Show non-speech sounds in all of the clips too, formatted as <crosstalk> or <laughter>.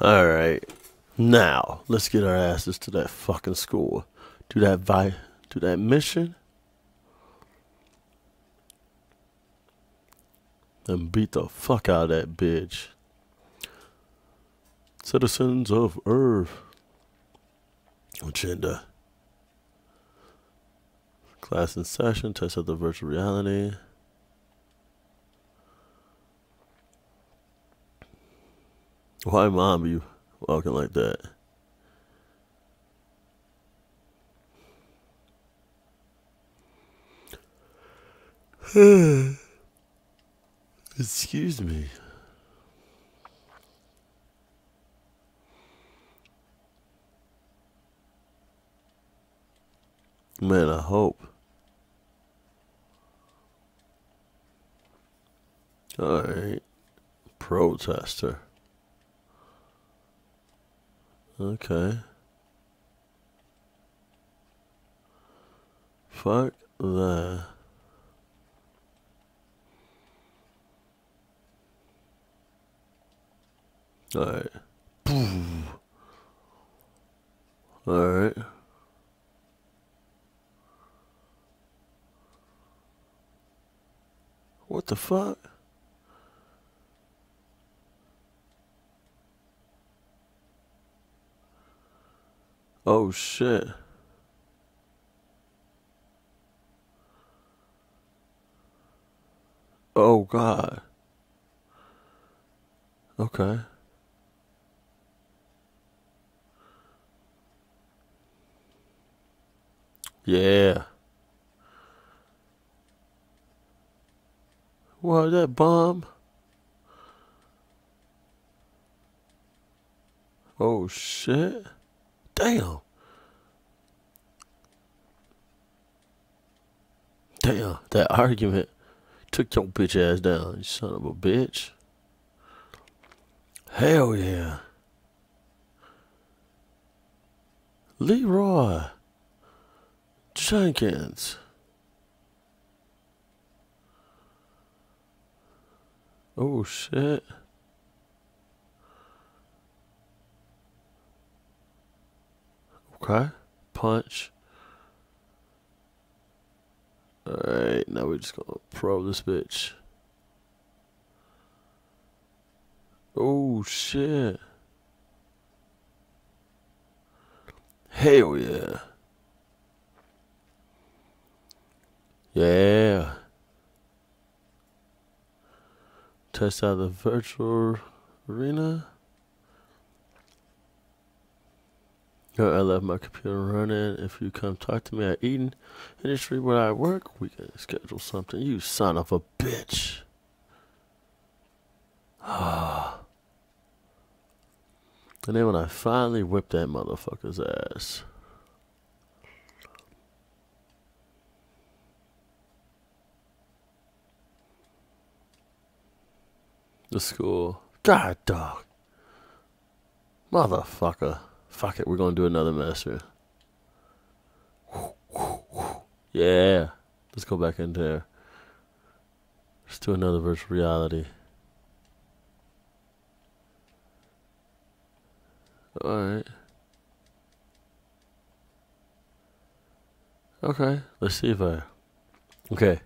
Alright. Now, let's get our asses to that fucking school. To that vi to that mission. And beat the fuck out of that bitch. Citizens of Earth. Agenda. Class in session, test out the virtual reality. Why mom you walking like that? <sighs> Excuse me. Man, I hope. All right. Protester. Okay. Fuck the. Alright. Alright. What the fuck? Oh shit. Oh god. Okay. Yeah. What that bomb? Oh shit. Damn. Damn, that argument took your bitch ass down, you son of a bitch. Hell yeah. Leroy Jenkins. Oh shit. Okay. Punch. Alright, now we're just gonna probe this bitch. Oh shit. Hell yeah. Yeah. Test out the virtual arena. I left my computer running. If you come talk to me at Eden Industry where I work, we can schedule something. You son of a bitch. Ah. <sighs> and then when I finally whipped that motherfucker's ass. The school. God dog. Motherfucker. Fuck it, we're gonna do another master. Yeah, let's go back in there. Let's do another virtual reality. Alright. Okay, let's see if I. Okay.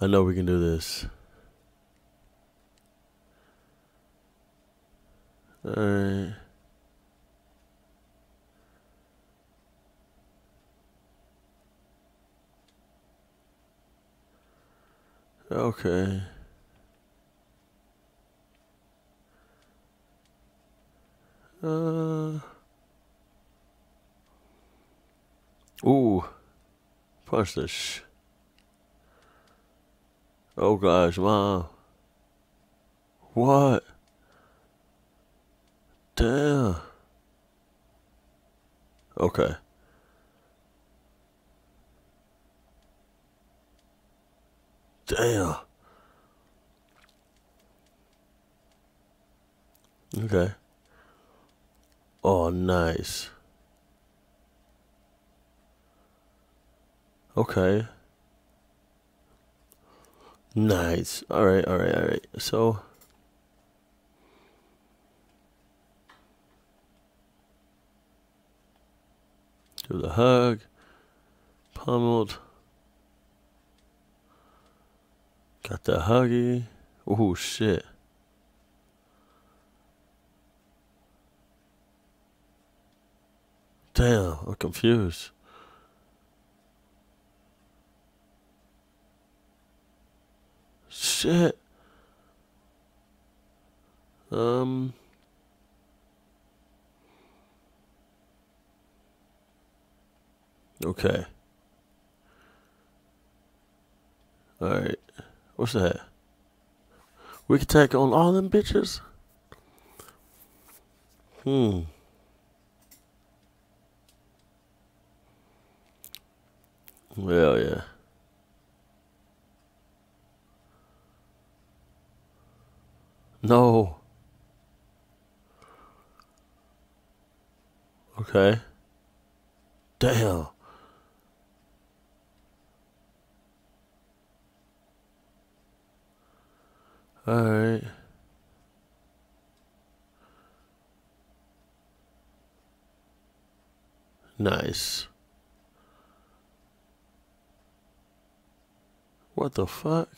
I know we can do this. Alright. Okay. Uh. Ooh. Punch this. Oh, guys, wow. What? Damn. Okay. Damn. Okay. Oh, nice. Okay. Nice. All right, all right, all right. So do the hug, pummeled. Got the huggy. Oh shit. Damn, I'm confused. Shit. Um. Okay. All right. What's that? We can take on all them bitches? Hmm. Well, yeah. No. Okay. Damn. Alright. Nice. What the fuck?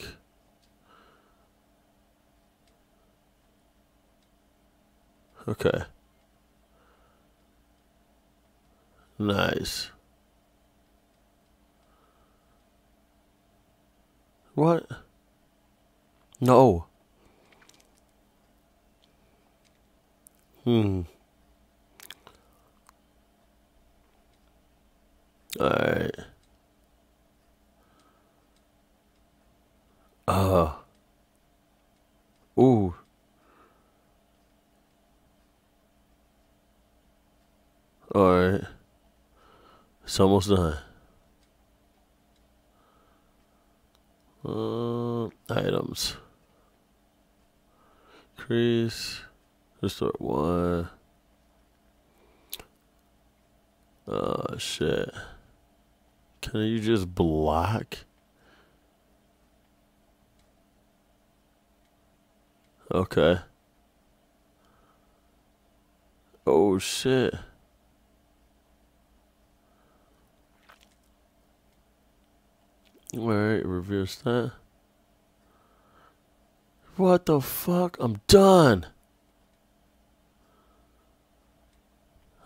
Okay. Nice. What? No. Hmm. All right. Uh. Ooh. All right. It's almost done. Uh, items. Crease. Let's start one. Oh, shit. Can you just block? Okay. Oh, shit. Alright, reverse that. What the fuck? I'm done.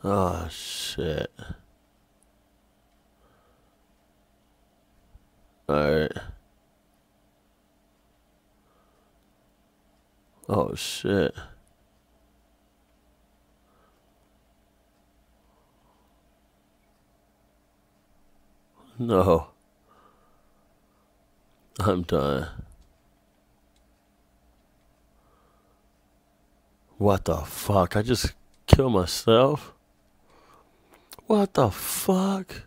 Oh, shit. Alright. Oh, shit. No. I'm done. What the fuck? I just killed myself? What the fuck?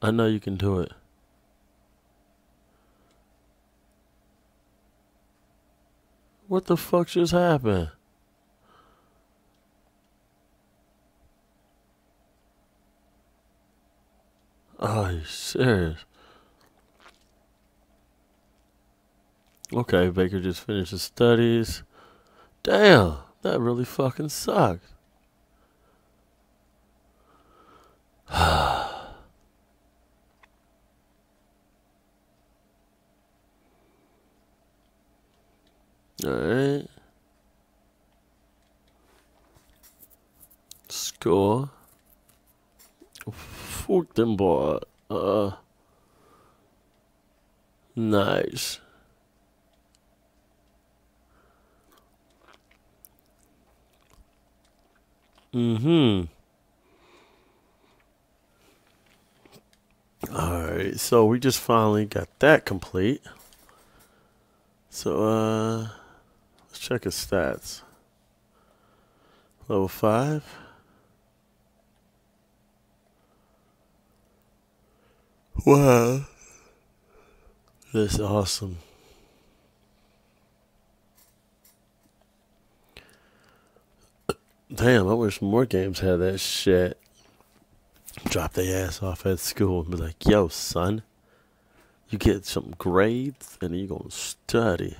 I know you can do it. What the fuck just happened? Are oh, you serious? Okay, Baker just finished his studies. Damn, that really fucking sucked. <sighs> All right. Score. Fuck them boy. Uh. Nice. Mm-hmm. Alright, so we just finally got that complete. So, uh, let's check his stats. Level 5. Wow. That's awesome. <coughs> Damn, I wish more games had that shit drop their ass off at school and be like, yo, son, you get some grades and you're going to study.